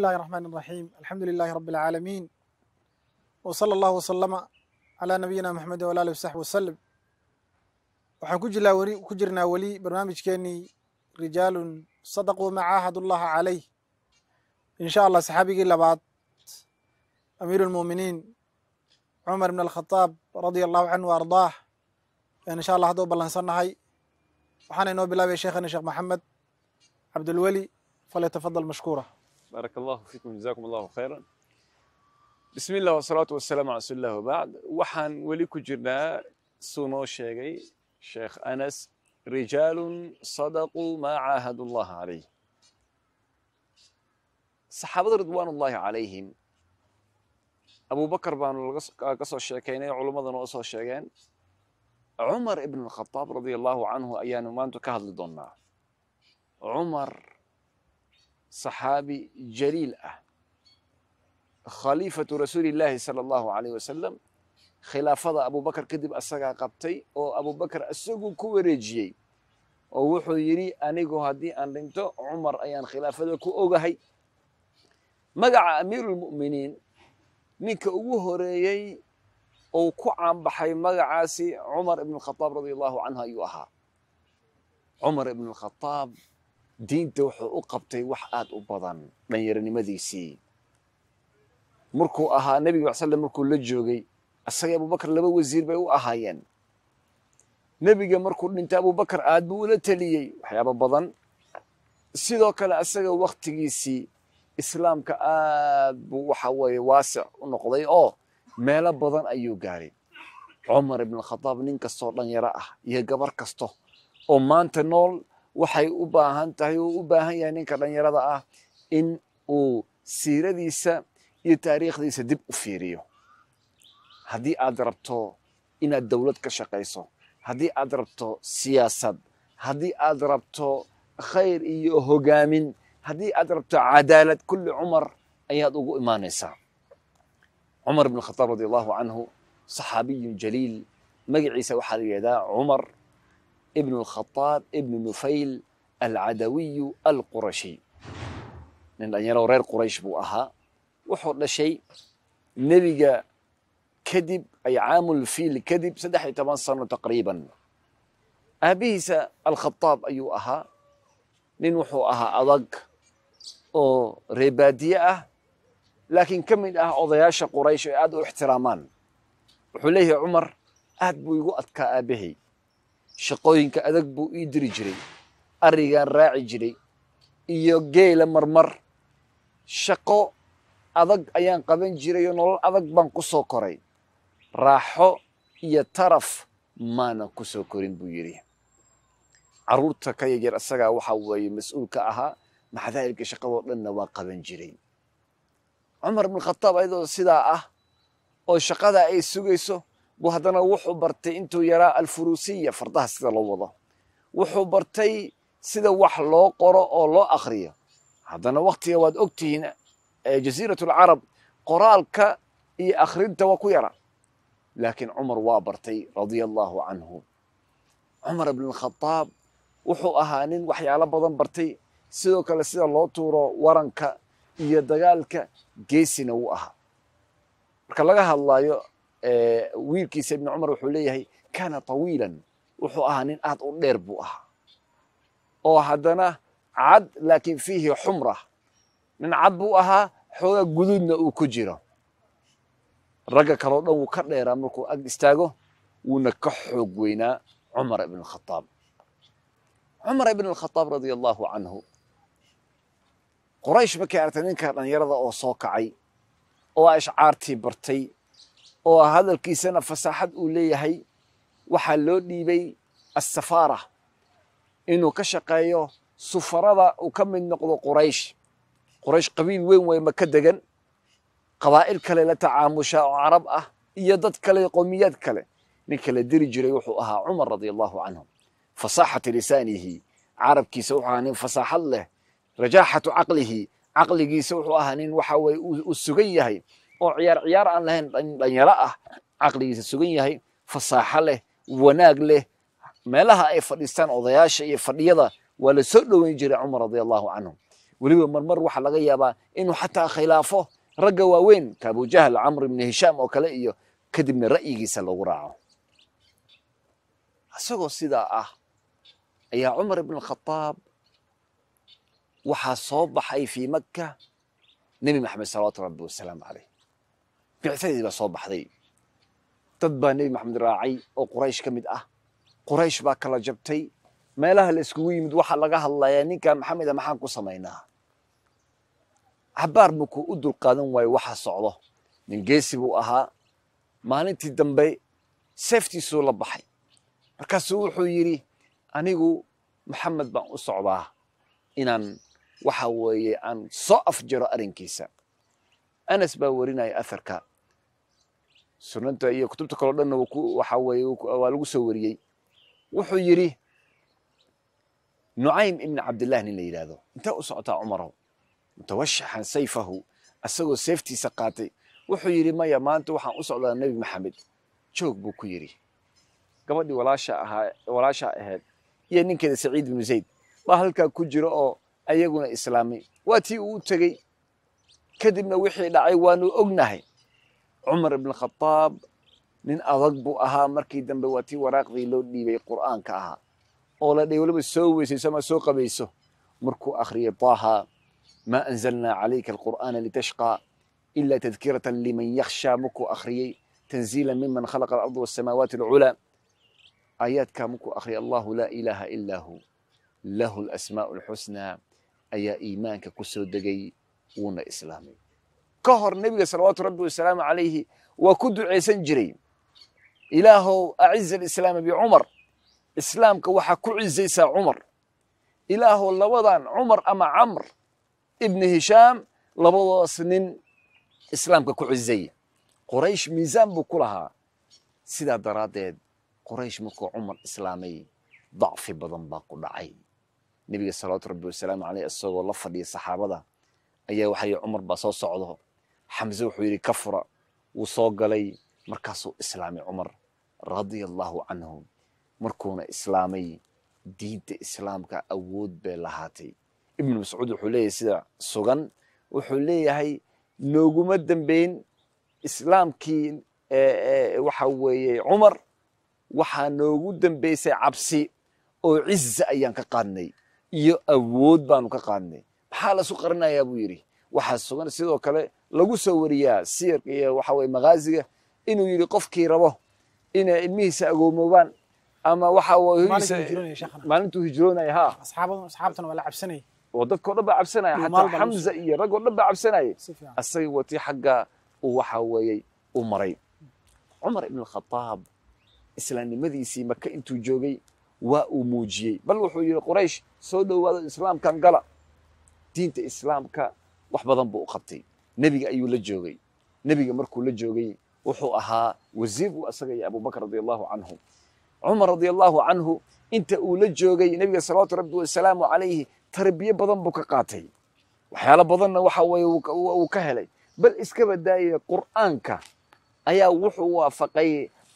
بسم الله الرحمن الرحيم الحمد لله رب العالمين وصلى الله وسلم على نبينا محمد وعلى آله وصحبه وسلم waxaan ku jirnaa weli barnaamijkeenii rijaalun sadaquu ma caahadu llaha calayh insha allah saxaabigii labaad amiiru lmuuminiin cumar bn alkhadaab radia allahu canhu ardaah ayaan insha allah hadda u ballansannahay waxaana inoo bilaabaya sheekhana sheekh maxamed cabdulweli falyatafadal mashkuura بارك الله فيكم جزاكم الله خيرا بسم الله والصلاة والسلام على رسول الله وبعد waxaan weli ku jirnaa suu noo sheegay sheekh anas rijaal sadaquu maa caahadu allah calayh saxaabada ridwaan ullahi calayhim abubakar baanu ka soo sheekaynay culummadana oo soo sheegeen cumar ibn alkhadaab radia allahu canhu ayaanu maanta ka hadli doonnaa cumar saxaabi jaliil ah khaliifatu rasuulillahi sala allahu alayh wasalam khilaafada abubakar kadib asagaa qabtay oo abubakar isagu ku wareejiyey oo wuxuu yidhi anigu haddii aan dhinto cumar ayaan khilaafada ku ogahay magaca amiiruulmu'miniin ninka ugu horeeyey uu ku caanbaxay magacaasi cumar ibn alkhataab radia allahu canhu ayuu ahaa cumar ibn alkhataab diinta wuxuu u qabtay wax aada u badan dhallinyaronimadiisii markuu ahaa nebiga al slm markuu la joogay asagay abubakar laba wasiir bay u ahaayeen nebiga markuu dhintay abubakar aad buu ula teliyey waxyaaba badan sidoo kale asaga waktigiisii islaamka aad buu waxa weeye waasic u noqday oo meelo badan ayuu gaaray cumar ibnalkhadaab nin kastoo dhalinyaro ah iyo gabar kasto oo maanta nool waxay u baahan tahay uu u baahan yahay ninka dhallinyarada ah in uu siiradiisa iyo taariikhdiisa dib u fiiriyo haddii aad rabto inaad dowlad ka shaqayso haddii aad rabto siyaasad haddii aad rabto khayr iyo hogaamin haddii aad rabto cadaalad kulli cumar ayaad ugu imaanaysaa cumar bn khataab radi allahu canhu saxaabiyun jaliil magaciisa waxaa la yidhahdaa cumar ابن الخطاب ابن نفيل alcadawiyu alqurashiy nin dhalinyaro reer quraysh buu ahaa wuxuu dhashay nebiga kadib ay caamulfiil kadib saddex iyo toban sano taqriiban aabbihiisa alkhataab ayuu ahaa nin wuxuu ahaa adag oo reebaadiye ah laakiin ka mid ah odayaasha quraysh oo aad u ixtiraamaan wuxuu leeyahay cumar aad buu igu adkaa aabbahay shaqooyinka adag buu ii diri jiray arigaan raaci jiray iyo geela marmar shaqo adag ayaan qaban jiray oo nolol adag baan ku soo koray raaxo iyo taraf maanan ku soo korin buu yidhi caruurta ka yaryar isagaa waxa weeye mas-uulka ahaa maxadaahilka shaqadoo dhanna waa qaban jiray cumar bn khataab ayadoo sidaa ah oo shaqada ay sugayso buu haddana wuxuu bartay intuu yaraa alfuruusiya fardaha sida loo wado wuxuu bartay sida wax loo qoro oo loo akhriyo haddana wakhtiga waad og tihiin jaziirat alcarab qoraalka iyo akhrinta waa ku yara laakiin cumar waa bartay radia allaahu canhu cumar ibnalkhadaab wuxuu ahaa nin waxyaalo badan bartay sidoo kale sida loo tuuro waranka iyo dagaalka geesina wuu ahaa marka laga hadlaayo wiilkiisa ibn cumar wuxuu leeyahay kaana tawiilan wuxuu ahaa nin aad u dheer buu ahaa oo haddana cad laakiin fiihi xumra nin cad buu ahaa xoogaa guduudna uu ku jiro ragga kaleo dhan wuu ka dheeraa markuu ag istaago wuuna ka xoog weynaa cumar ibn khaaab cumar ibn alkhaaab radia allahu canhu qoraysh markay aragtay ninka dhalinyarada oo soo kacay oo ashcaartii bartay oo hadalkiisana fasaaxad uu leeyahay waxaa loo dhiibay assafaara inuu ka shaqeeyo sufarada uu ka mid noqdo quraysh quraysh qabiil weyn way maka degan qabaa'il kale la tacaamusha oo carab ah iyo dad kale qowmiyaad kale ninka la diri jiray wuxuu ahaa cumar radia allahu canhu fasaaxati lisaanihi carabkiisa wuxuu ahaa nin fasaaxad leh rajaaxatu caqlihi caqligiisa wuxuu ahaa nin waxa weye uu sugan yahay oo ciyaar ciyaar aan lahayn dhalinyaro ah caqligiisa sugan yahay fasaaxa leh wanaag leh meelaha ay fadhiistaan odayaasha iyo fadhiyada waa la soo dhoweyn jiray cumar radia allahu canhu weliba marmar waxaa laga yaabaa inuu xataa khilaafo ragga waaweyn ka abujahl camr ibni hishaam oo kale iyo kadibna ra'yigiisa lagu raaco isagoo sidaa ah ayaa cumar ibn alkhadaab waxaa soo baxay fii makka nebi maxamed salawatu rabbi wasalaamu caleyh biicsadeedii soo baxday dad baa nebi maxamed raacay oo quraysh ka mid ah quraysh baa kala jabtay meelaha la iskugu yimid waxaa laga hadlayaa ninkaa maxameda ah, maxaan ku samaynaa cabaar makuu u dulqaadan waayo waxa socdo nin geesi buu ahaa maalintii dambe seeftiisuu la baxay markaasuu wuxuu yidhi anigu maxamed baan u socdaa inaan waxa weeye aan soo afjaro arrinkiisa anas baa warinaya aharka sunanta iyo kutubta kaleo dhanna waxaa weye waa lagu soo wariyey wuxuu yidhi nucaym ibni cabdillah nin la yidhaahdo intaa u socotaa cumarow mutawashaxan sayfahu asagoo seeftiisa qaatay wuxuu yidhi maya maanta waxaan u socdaa nebi maxamed joog buu ku yidhi gabadhii walaasha walaashaa ahayd iyo ninkeeda saciid bnu zayd baa halkaa ku jira oo ayaguna islaamay waa tii uu tegey kadibna wixii dhacay waanu ognahay cumar ibn khadaab nin adag buu ahaa markii dambe waa tii waraaqdii loo dhiibay qur'aanka ahaa oo la dhihi waliba soo weysayso ama soo qabayso markuu akhriyay taaha maa anzalnaa calayka alqur'aana litashqaa ila tadkiratan liman yakhshaa markuu akhriyey tanziila miman khalaqa alardi wasamaawaati alculaa aayaadkaa markuu akhriyay allahu laa ilaaha ilaa hu lahu alasmaa'u alxusnaa ayaa iimaanka ku soo degay wuuna islaamay ka hor nebiga salawaatu rabbi wasalaamu calayhi waa ku ducaysan jiray ilaahow aciza alislaama bicumar islaamka waxaa ku cizaysaa cumar ilaahow labadan cumar ama camr ibni hishaam labadaas nin islaamka ku cizay qoraysh miisaan buu ku lahaa sidaa daraaddeed qoraysh markuu cumar islaamay dacfi badan baa ku dhacay nebiga salawaatu rabbi wasalaamu caleyh isagoo la fadhiya saxaabada ayaa waxay cumar baa soo socdo xamse wuxuu yidhi ka fura wuu soo galay markaasuu islaamay cumar radia allahu canhu markuuna islaamay diinta islaamka awood bay lahaatay ibnu mascuud wuxuu leeyahay sida sugan wuxuu leeyahay nooguma dambeyn islaamkii waxa weeye cumar waxaa noogu dambeysay cabsi oo ciza ayaan ka qaadnay iyo awood baanu ka qaadnay maxaa lasu qarinayaa buu yidhi waxaa sugan sidoo kale lagu soo wariyaa siyarka iyo waxaweye maqaaziga inuu yidhi qofkii rabo inay ilmihiisa agoomoobaan ama waxamaalintuu hijroonaya ha oo dadkao dhan baa cabsanaya xataa xamza iyo raggoo dhan baa cabsanaya asaga watii xaggaa uu waxa weeyey u maray cumar ibn alkhadaab islaamnimadiisii maka intuu joogay waa uu muujiyey bal wuxuu yidhi quraysh soo dhowaado islaamkan gala diinta islaamka wax badan buu u qabtay nebiga ayuu la joogay nebiga markuu la joogay wuxuu ahaa wasiir uu asaga iyo abubakr radi allahu canhu cumar radi allahu canhu inta uu la joogay nebiga salawaatu rabbi wasalaamu calayhi tarbiye badan buu ka qaatay waxyaalo badanna waxa weye uu ka helay bal iskaba daayay qur'aanka ayaa wuxuu waafaqay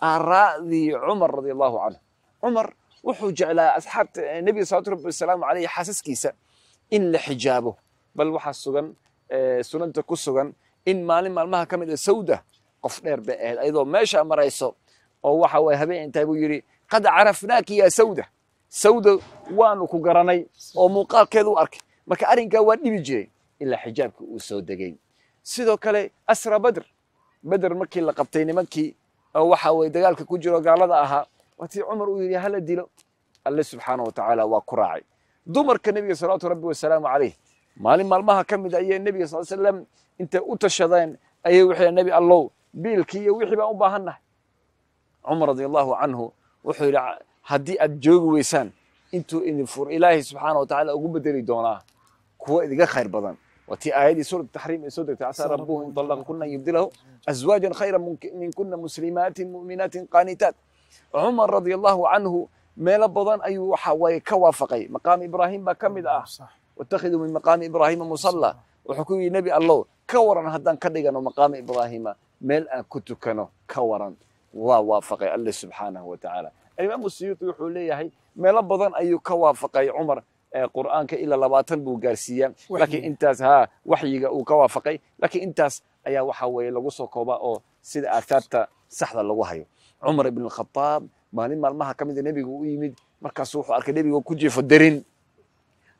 aaraa'dii cumar radi allahu canhu cumar wuxuu jeclaa asxaabta eh, nebiga salawatu rabbi wasalaamu calayhi xaasaskiisa in la xijaabo bal waxaa sugan sunanta ku sugan in maalin maalmaha ka mid a ah sawda qof dheer bay ahayd ayadoo meesha marayso oo waxa waye habeen intaa buu yidhi qad carafnaaki yaa sawda sawda waanu ku garanay oo muuqaalkeedu arkay marka arrinkaa waa dhibi jiray ilaa xijaabkii uu soo degay sidoo kale asra badr badr markii la qabtay nimankii oo waxa weye dagaalka ku jiro gaalada ahaa waatii cumar uu yidhi hala dilo alle subxaana wa tacaala waa ku raacay dumarka nebiga salawaatu rabbi wasalaamu calayh maalin maalmaha ka mid ah ayay nebiga sal slam intay u tashadeen ayay waxay nebi allow biilkii iyo wixii baan u baahannahay cumar radia allahu canhu wuxuu yidhi haddii aad joogi weysaan intuu idin fur ilaahay subxaana wa tacaala ugu bedeli doonaa kuwa idinka khayr badan waa tii suurat taxriim ay soo degtay casaa rabbuhu in talaqkuna an yubdilahu azwaajan khayra min muslimaatin mu'minaatin qaanitaat cumar radia allahu canhu meelo badan ayuu waxa waye ka waafaqay maqaam ibraahim baa ka mid ah watakiduu min maqaami ibraahiima musalla wuxuu ku yidhi nebi allow ka waran haddaan ka dhigano maqaama ibraahiima meel aan ku tukano ka waran waa waafaqay alle subxaanahu wa tacaala alimaamu siyuuti wuxuu leeyahay meelo badan ayuu ka waafaqay cumar qur'aanka ilaa labaatan buu gaarsiiyaa laakiin intaas haa waxyiga uu ka waafaqay laakiin intaas ayaa waxa weeye lagu soo koobaa oo sida aathaarta saxda lagu hayo cumar ibn alkhataab maalin maalmaha ka mida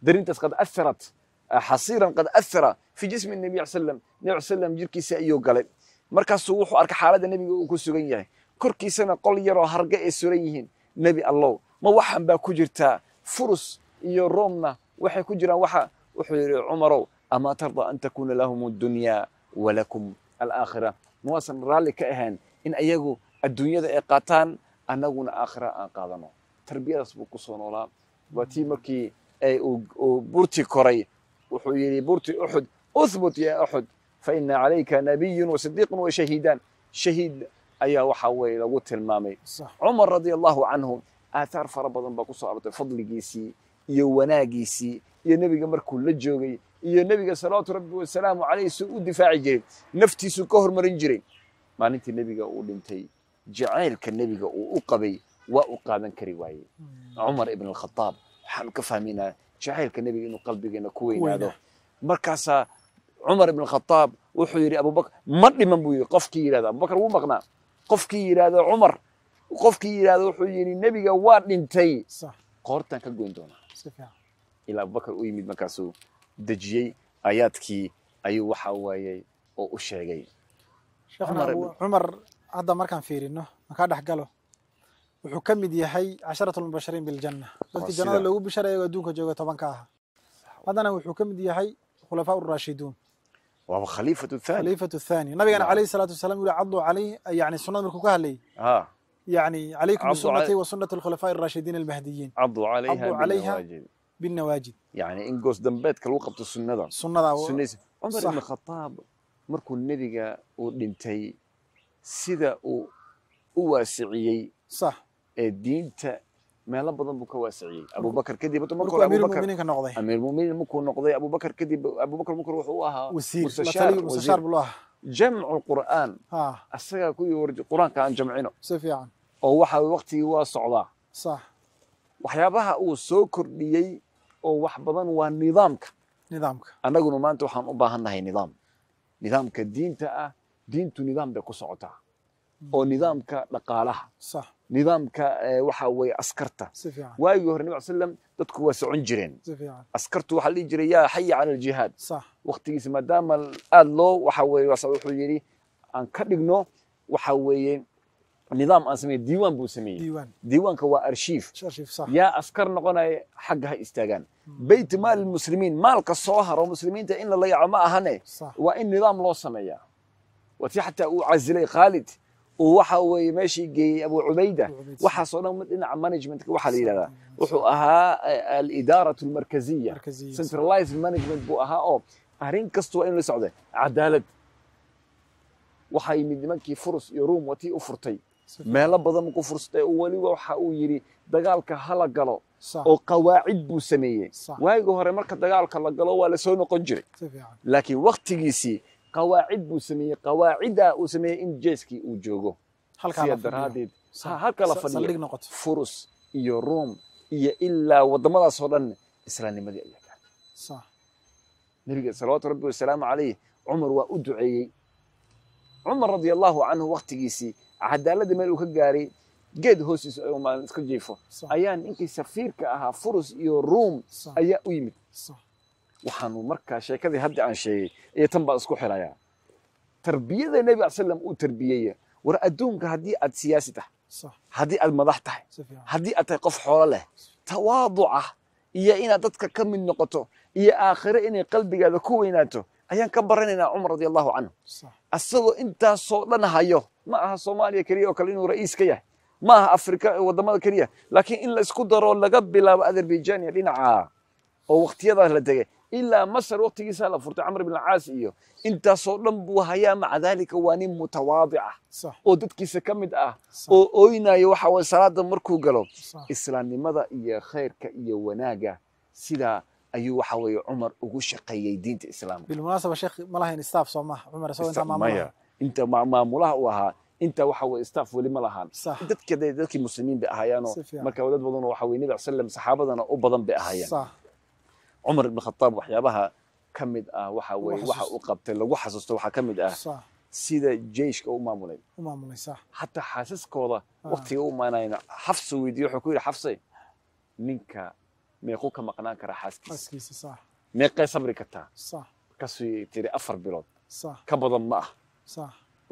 darintaas qad aharat ah, xasiiran qad ahara fii jismi nebi slam nebi slam jirkiisa ayuu galay markaasuu wuxuu arkay xaaladda nebiga uu ku sugan yahay korkiisana qol yaroo harga ay suran yihiin nebi allow ma waxan baa ku jirtaa furus iyo roomna waxay ku jiraan waxa wuxuu yidhi cumarow amaa tarda an takuuna lahum adunyaa walakum alaakhira ma raalli ka ahaan in ayagu adduunyada ay qaataan annaguna aakhira aan qaadano tarbiyadaas buu ku soo noolaa waa tii markii uu burti koray wuxuu yidhi burti uxud uhbut ya uxud faina calayka nabiyun wasidiiqun washahiidaan shahiid ayaa waxa weeye lagu tilmaamay cumar radi allahu canhu aathaar fara badan baa kusoo soo fadligiisii iyo wanaagiisii iyo nebiga markuu la joogay iyo nebiga salawaatu rabbi wasalaamu caleyh suu u difaaci jiray naftiisu ka hormarin jiray maalintii nebiga uu dhintay jacaylka nebiga uu u qabay waa u qaadan kari waayey hmm. cumar ibn alkhadaab waxaanu ka fahmaynaa jacaylka nebiga inuu qalbigeena ku weynaado markaasaa cumar ibn khataab wuxuu yidhi abubakr ma dhiman buu yidhi qofkii yidhahda abubakr wuu maqnaa qofkii yidhaahdo cumar qofkii yidhahdo wuxuu yidhi nebiga waa dhintay qoortaan ka goyn doonaa ilaa abubakr u yimid markaasuu dejiyey ayaadkii ayuu waxaa waayey oo u sheegay cumar hadda markaan fiirino makaa dhex wuxuu ka mid yahay casharatu lmubashiriin biljanna dadkii jannada loogu bisharay o adduunka jooga tobanka ahaa haddana wuxuu ka mid yahay khulafaa raashiduun waaba nabigana calayhi salaatu wasalaam yuri caduu calayh yani sunnada markuu ka hadlayay yani calaykum bisunati wa alkhulafaa araashidiin almahdiyiin caduu calayha binawaajid yani in goos dambeedka lagu qabto sunnadan sunnada cumar ibn khataab markuu nebiga uu dhintay sida uu u waasiciyey sax ee diinta meelo badan buu ka waasiciyey abubakr kadib amirmuminiin markuu noqday abubakr kadib abubakr mukr wuxuu u ahaa jamcu qur'aan asagaa ku yii qur-aanka aan jamcino si fiican oo waxa waqtigii waa socdaa sax waxyaabaha uu soo kordhiyey oo wax badan waa nidaamka nidaamka annaguna maanta waxaan u baahan nahay nidaam nidaamka diinta ah diintu nidaam bay ku socotaa hmm. oo nidaamka dhaqaalaha sax nidaamka eh, waxa weye askarta waayigii hore nab slam dadku waa socon jireen askartu waxaa dhihi jiray yaa xaya cala aljihaad waktigiisa maadaama aad loo waxa weye wuxuu yidhi aan ka dhigno waxa weeye nidaam aan sameye diiwaan buu sameeyey diiwaanka waa arshiif yaa askar noqonaya xagga ha istaagaan hmm. bayt maal muslimiin maalka soo haro muslimiinta in la layaco ma ahane waa in nidaam loo sameeya wati xataa uu casilay khaalid uu waxa weeye meeshii geeyey abu cubayda waxaasoo dhan dhinaca managementka waxaa la yidhahdaa wuxuu ahaa eh, alidaaratu almarkaziya centralized management buu ahaa oo arrin kasta waa in la socda cadaalad waxay mid nimankii furus iyo ruum watii u furtay meelo badan ku furstay oo weliba waxa uu yidhi dagaalka hala galo oo qawaacid buu sameeyey waagii hore marka dagaalka la galo waa la soo noqon jiray laakiin wakhtigiisii qawaacid buu sameeyey qawaacidaa uu sameeyey in jeeskii uu joogo siya halka la fadhiyo furus iyo ruom iyo ilaa wadamadaasoo oo dhan islaamnimadii ayaa gaartay nebiga salawaatu rabbi wasalaamu calayh cumar waa u duceeyey cumar radi allaahu canhu wakhtigiisii cadaaladda meel uu ka gaaray geed hoostiisa maalin iska jiifo ayaa ninkii safiirka ahaa furus iyo ruom ayaa u yimid waxaanu markaa sheekadii hadda aan sheegay iyo tan baan isku xirayaa tarbiyada nebi al slam uu tarbiyeeya war adduunka haddii aad siyaasi tahay haddii aad madax tahay haddii aad tahay qof xoolo leh tawaaduca iyo inaad dadka ka mid noqoto iyo aakhire inay qalbigaada ku weynaato ayaan ka baranaynaa cumar radia allahu canhu asagoo intaasoo dhan hayo ma aha soomaaliya keliya oo kale inuu ra'iis ka yahay ma aha afrika waddamada keliya laakiin in la isku daroo laga bilaabo azerbaijan iyo dhinaca oo wakhtiyadaas la tegay ilaa masr waktigiisaa la furtay camr bn caas iyo intaasoo dhan buu hayaa maca dalika waa nin mutawaadic ah oo dadkiisa ka mid ah oo oynayo waxawaye salaada markuu galo islaamnimada iyo khayrka iyo wanaaga sidaa ayuu waxa weeye cumar ugu shaqeeyey diinta islaamka bilmunaasaba sheekh ma lahayn staff soo maha cumar isagoo intaa maamulaha inta maamulaha uu ahaa inta waxa weeye staff weli ma lahaan dadka dadkii muslimiin bay ahaayaanoo marka dad badanoo waxa weye nabi sallam saxaabadana u badan bay ahaayaan cumar ibn khadaab waxyaabaha kamid mid ah waxa weye waxa uu qabtay lagu xasuusto waxaa ka mid ah sida jeiska u maamulay hataa xaasaskooda ah. waktiga u imaanayna xafsa weydiiye wuxuu ku yidhi xafse ninka meequu ka maqnaan karaa xaaskiisa meeqay sabri kartaa markaasuu tiri afar bilood ka badan ma ah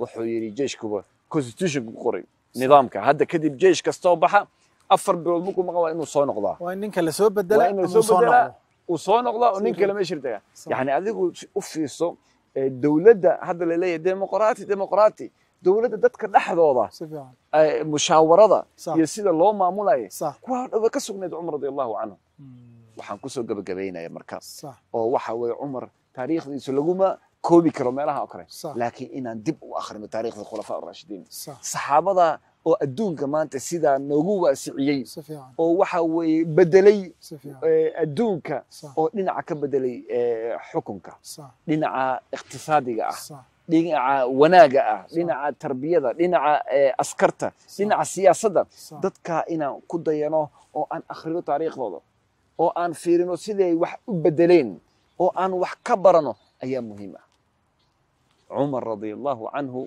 wuxuu yidhi jeishkuba constitutionku qoray nidaamka hadda kadib jeish kastoo baxa afar bilood markuu maqan waa inuu soo noqdaa waa in ninka lasoo bedelaa inuu soo bedelaa uu soo noqdaa oo nin kale meesha tagaa yani adigu u fiirso eh, dowladda hadda laleeyahay demoqraati demoqraati dowladda dadka dhexdooda eh, mushaawarada iyo sida loo maamulaya kuwa ka sugnayd cumar radi allahu canhu hmm. waxaan kusoo gabagabaynaya markaas oo waxa weye cumar taariikhdiisu laguma koobi karo meelaha o kale laakiin inaan dib u akhrino taariikhda khulafaa rashidiin saxaabada oo adduunka maanta sidaa noogu waasiciyey oo waxa weye bedelay eh, adduunka oo dhinaca ka bedelay eh, xukunka dhinaca iqtisaadiga ah dhinaca wanaaga ah dhinaca tarbiyada dhinaca eh, askarta dhinaca siyaasadda dadkaa inaan ku dayano oo aan akhrino taariikhdooda oo aan fiirino siday wax u bedeleen oo aan wax ka barano ayaa muhiim ah cumar radiallahu canhu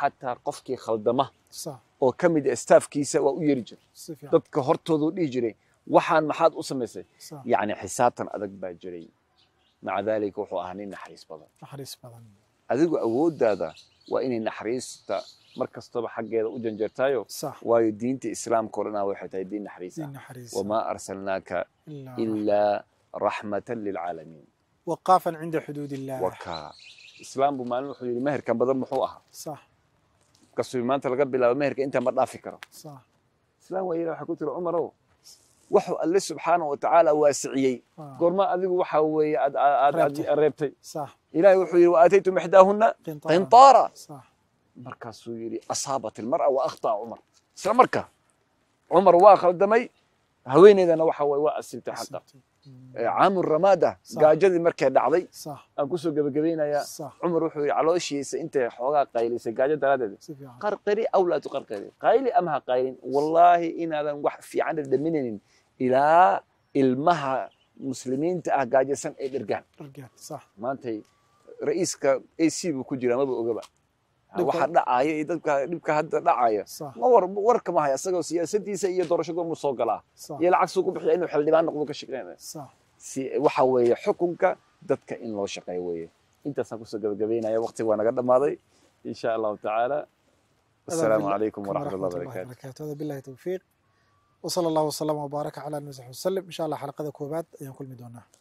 xataa qofkii khaldama oo ka mid staafkiisa waa u yeri jiray dadka hortoodu dhihi jiray waxaan maxaad u samaysay yani xisaabtan adag baa jiray maca daalika wuxuu ahaa nin naxariis badan adigu awooddaada waa inay naxariista mar kastaba xaggeeda u janjartaayo waayo diinta islaamka o waxay tahay diin naxariis wamaa arsalnaaka ilaa raxmatan lilcaalamiin waqaafan cinda xuduud illah wakaa islaambu maalin wuxuu yidhi meherkan badan muxuu ahaa kasbi maanta laga bilaabo meherka intaa ma dhaafi karo islaan waa yara waxaa ku tiri cumarow waxuu alle subxaanahu watacaala waasiciyey goorma adigu waxaa weeye aad reebtay ilahay wuxuu yidhi waaataytum ixdaahunna qintaara markaasuu yidhi asaabat ilmar'a wa akhta'a cumar isla marka cumar waa khaldamay haweeneydana waxa waye waa asiibtay xaqa caamun ramaada gaajadii markay dhacday aan kusoo gebagabaynayaa cumar wuxuu yii calooshiisa intay xoogaa qaylisay gaajo daraaddeed qarqari awlaatu laa qayli ama ha qaylin wallaahi inaadan wax fiican dhaminaynin ilaa ilmaha muslimiinta ah gaajaysan ay dhergaan maantay ra-iiska a c buu ku jiraa maba ogaba waxa dhacayo iyo dadka dhibka hadda dhacayo ma war war haya isagoo siyaasadiisa iyo doorashadoonbuu soo galaa iyo lacag ku bixiya inuu xildhibaan noqdo ka shaqeynaya waxa weeye xukunka dadka in loo shaqeeyo weeye intaasaan kusoo gabagabeynaya waqti waa naga dhammaaday insha allahu tacaala asalaamu calaykum waraxmat allah barakatu hada billahi towfiiq وصلى الله وسلم وبارك على النبي صلى الله عليه وسلم إن شاء الله حلقة